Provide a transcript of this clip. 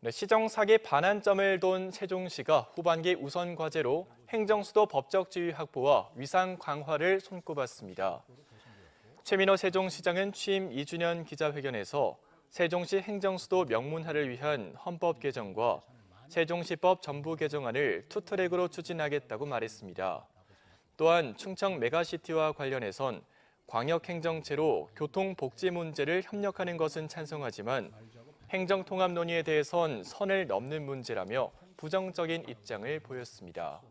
네, 시정사기 반환점을 돈 세종시가 후반기 우선 과제로 행정수도 법적 지위 확보와 위상 강화를 손꼽았습니다. 최민호 세종시장은 취임 2주년 기자회견에서 세종시 행정수도 명문화를 위한 헌법 개정과 세종시법 전부 개정안을 투트랙으로 추진하겠다고 말했습니다. 또한 충청 메가시티와 관련해선 광역행정체로 교통복지 문제를 협력하는 것은 찬성하지만 행정통합 논의에 대해선 선을 넘는 문제라며 부정적인 입장을 보였습니다.